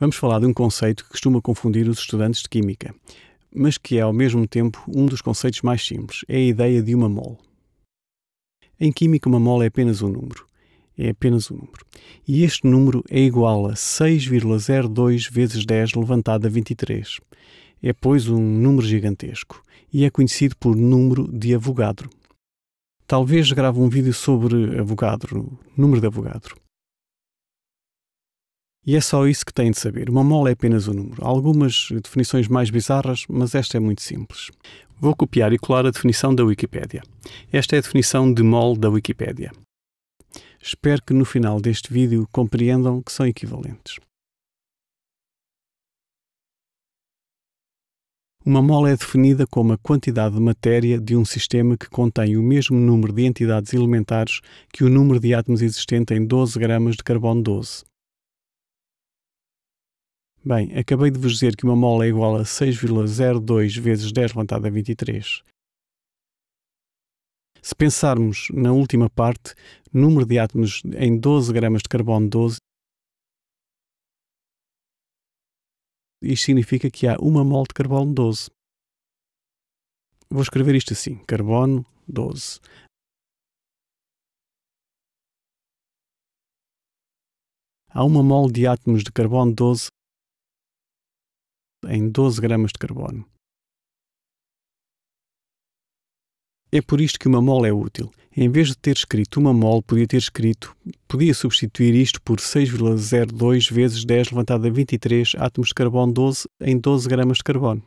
Vamos falar de um conceito que costuma confundir os estudantes de Química, mas que é ao mesmo tempo um dos conceitos mais simples: é a ideia de uma mole. Em Química, uma mole é apenas um número. É apenas um número. E este número é igual a 6,02 vezes 10 levantado a 23. É, pois, um número gigantesco e é conhecido por número de Avogadro. Talvez grave um vídeo sobre Avogadro, número de Avogadro. E é só isso que tem de saber. Uma mola é apenas um número. Há algumas definições mais bizarras, mas esta é muito simples. Vou copiar e colar a definição da Wikipédia. Esta é a definição de mol da Wikipédia. Espero que no final deste vídeo compreendam que são equivalentes. Uma mola é definida como a quantidade de matéria de um sistema que contém o mesmo número de entidades elementares que o número de átomos existente em 12 gramas de carbono 12. Bem, acabei de vos dizer que uma mola é igual a 6,02 vezes 10 levantado a 23. Se pensarmos na última parte, número de átomos em 12 gramas de carbono 12, isto significa que há uma mol de carbono 12. Vou escrever isto assim: carbono 12. Há uma mol de átomos de carbono 12 em 12 gramas de carbono. É por isto que uma mol é útil. Em vez de ter escrito uma mol, podia ter escrito, podia substituir isto por 6,02 vezes 10 levantado a 23 átomos de carbono 12 em 12 gramas de carbono.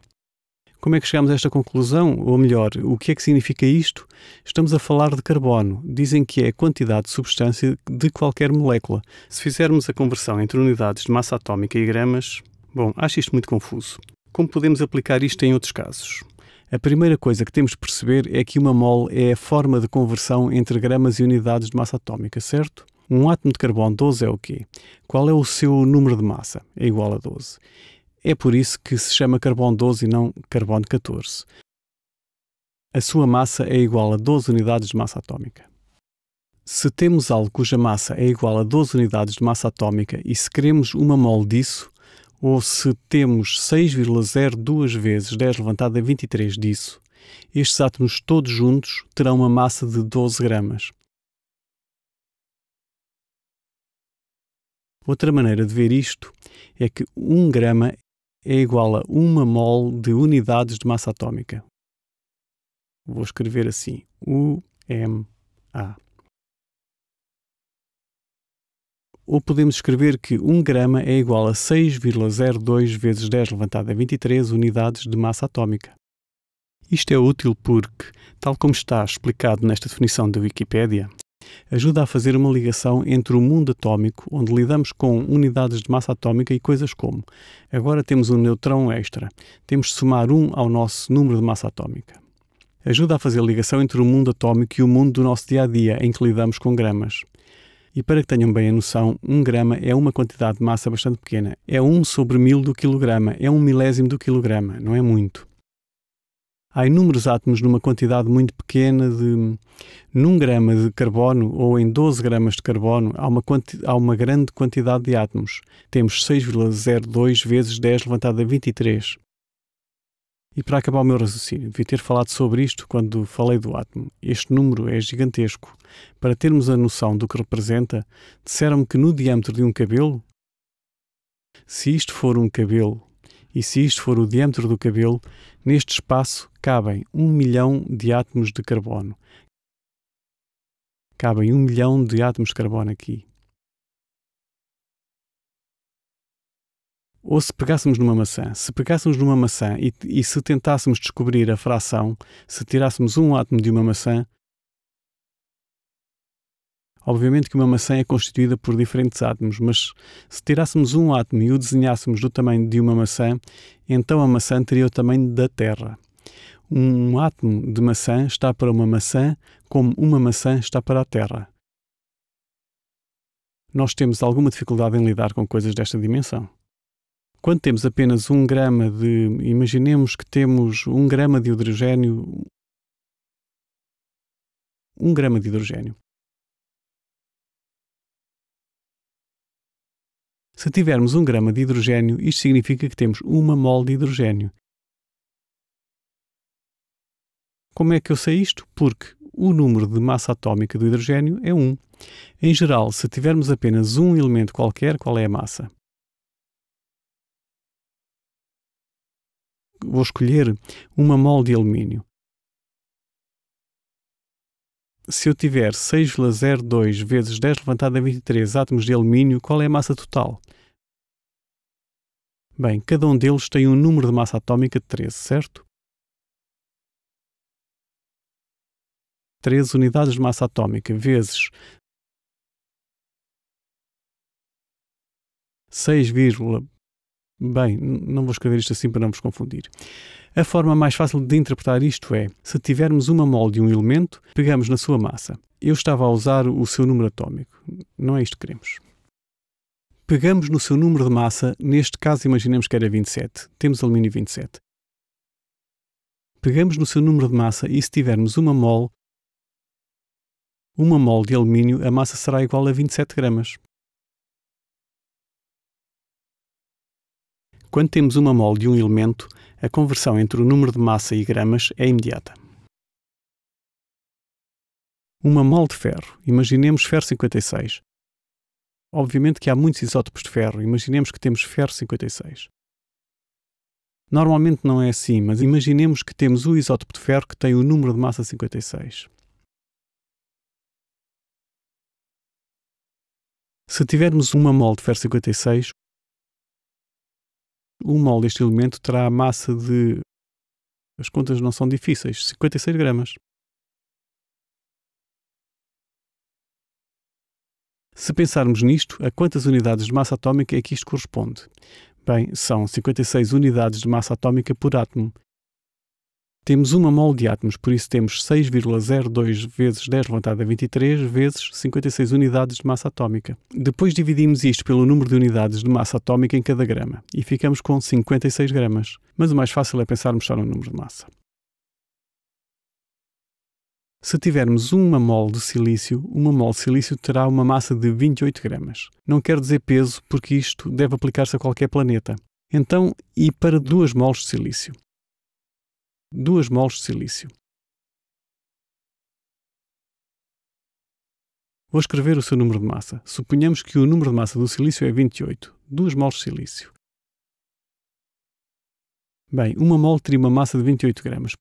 Como é que chegamos a esta conclusão? Ou melhor, o que é que significa isto? Estamos a falar de carbono. Dizem que é a quantidade de substância de qualquer molécula. Se fizermos a conversão entre unidades de massa atómica e gramas, Bom, acho isto muito confuso. Como podemos aplicar isto em outros casos? A primeira coisa que temos de perceber é que uma mole é a forma de conversão entre gramas e unidades de massa atómica, certo? Um átomo de carbono 12 é o quê? Qual é o seu número de massa? É igual a 12. É por isso que se chama carbono 12 e não carbono 14. A sua massa é igual a 12 unidades de massa atómica. Se temos algo cuja massa é igual a 12 unidades de massa atómica e se queremos uma mole disso, ou se temos 6,02 vezes 10 levantado a 23 disso, estes átomos todos juntos terão uma massa de 12 gramas. Outra maneira de ver isto é que 1 grama é igual a 1 mol de unidades de massa atómica. Vou escrever assim: UMA. ou podemos escrever que 1 grama é igual a 6,02 vezes 10 levantado a 23 unidades de massa atómica. Isto é útil porque, tal como está explicado nesta definição da Wikipédia, ajuda a fazer uma ligação entre o mundo atómico, onde lidamos com unidades de massa atómica e coisas como agora temos um neutrão extra, temos de somar 1 ao nosso número de massa atómica. Ajuda a fazer a ligação entre o mundo atómico e o mundo do nosso dia a dia, em que lidamos com gramas. E para que tenham bem a noção, 1 grama é uma quantidade de massa bastante pequena. É 1 sobre 1000 do quilograma, é um milésimo do quilograma, não é muito. Há inúmeros átomos numa quantidade muito pequena de num grama de carbono ou em 12 gramas de carbono há uma, quanti, há uma grande quantidade de átomos. Temos 6,02 vezes 10 levantado a 23. E para acabar o meu raciocínio, devia ter falado sobre isto quando falei do átomo. Este número é gigantesco. Para termos a noção do que representa, disseram-me que no diâmetro de um cabelo, se isto for um cabelo, e se isto for o diâmetro do cabelo, neste espaço cabem um milhão de átomos de carbono. Cabem um milhão de átomos de carbono aqui. ou se pegássemos numa maçã, se pegássemos numa maçã e, e, se tentássemos descobrir a fração, se tirássemos um átomo de uma maçã, obviamente que uma maçã é constituída por diferentes átomos, mas se tirássemos um átomo e o desenhássemos do tamanho de uma maçã, então a maçã teria o tamanho da Terra. Um átomo de maçã está para uma maçã, como uma maçã está para a Terra. Nós temos alguma dificuldade em lidar com coisas desta dimensão quando temos apenas um grama de. Imaginemos que temos um grama de hidrogênio. Um grama de hidrogênio. Se tivermos um grama de hidrogênio, isto significa que temos uma mol de hidrogênio. Como é que eu sei isto? Porque o número de massa atómica do hidrogênio é 1. Em geral, se tivermos apenas um elemento qualquer, qual é a massa? vou escolher uma mol de alumínio. Se eu tiver 6,02 vezes 10 levantado a 23 átomos de alumínio, qual é a massa total? Bem, cada um deles tem um número de massa atómica de 13, certo? 13 unidades de massa atómica vezes 6,02 Bem, não vou escrever isto assim para não vos confundir. A forma mais fácil de interpretar isto é: se tivermos uma mole de um elemento, pegamos na sua massa. Eu estava a usar o seu número atómico. Não é isto que queremos. Pegamos no seu número de massa, neste caso imaginemos que era 27. Temos alumínio 27. Pegamos no seu número de massa e se tivermos uma mole, uma mole de alumínio, a massa será igual a 27 gramas. Quando temos uma mol de um elemento, a conversão entre o número de massa e gramas é imediata. Uma mol de ferro, imaginemos ferro 56. Obviamente que há muitos isótopos de ferro, imaginemos que temos ferro 56. Normalmente não é assim, mas imaginemos que temos o isótopo de ferro que tem o número de massa 56. Se tivermos uma mol de ferro 56, um mol deste elemento terá a massa de. As contas não são difíceis, 56 gramas. Se pensarmos nisto, a quantas unidades de massa atómica é que isto corresponde? Bem, são 56 unidades de massa atómica por átomo, temos uma mol de átomos, por isso temos 6,02 vezes 10 levantado a 23 vezes 56 unidades de massa atómica. Depois dividimos isto pelo número de unidades de massa atómica em cada grama e ficamos com 56 gramas, mas o mais fácil é pensarmos só no número de massa. Se tivermos uma mol de silício, uma mol de silício terá uma massa de 28 gramas. Não quer dizer peso, porque isto deve aplicar-se a qualquer planeta. Então, e para 2 mols de silício? 2 moles de silício. Vou escrever o seu número de massa. Suponhamos que o número de massa do silício é 28, 2 moles de silício. Bem, uma mole teria uma massa de 28 gramas.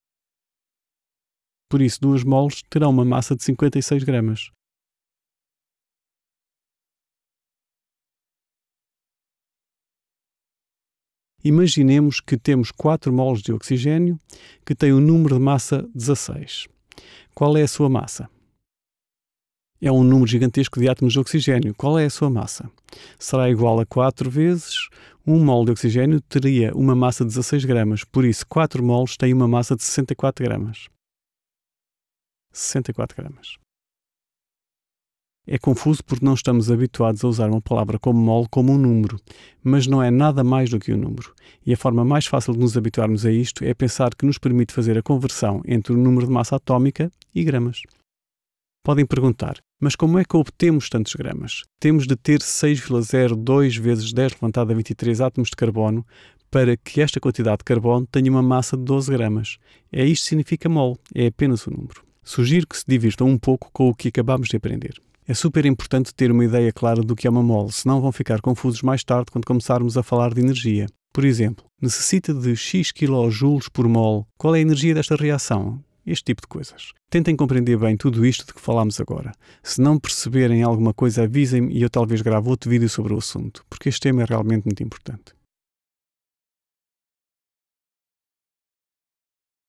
Por isso, 2 moles terão uma massa de 56 gramas. Imaginemos que temos 4 moles de oxigênio que tem um número de massa 16. Qual é a sua massa? É um número gigantesco de átomos de oxigênio. Qual é a sua massa? Será igual a 4 vezes. 1 mol de oxigênio teria uma massa de 16 gramas, por isso 4 moles têm uma massa de 64 gramas. 64 gramas. É confuso porque não estamos habituados a usar uma palavra como mol como um número, mas não é nada mais do que um número. E a forma mais fácil de nos habituarmos a isto é pensar que nos permite fazer a conversão entre o número de massa atómica e gramas. Podem perguntar, mas como é que obtemos tantos gramas? Temos de ter 6,02 vezes 10 levantado a 23 átomos de carbono para que esta quantidade de carbono tenha uma massa de 12 gramas. É isto que significa mol, é apenas um número. Sugiro que se divirtam um pouco com o que acabamos de aprender. É super importante ter uma ideia clara do que é uma mole, senão vão ficar confusos mais tarde quando começarmos a falar de energia. Por exemplo, necessita de X kJ por mole. Qual é a energia desta reação? Este tipo de coisas. Tentem compreender bem tudo isto de que falámos agora. Se não perceberem alguma coisa, avisem-me e eu talvez grave outro vídeo sobre o assunto, porque este tema é realmente muito importante.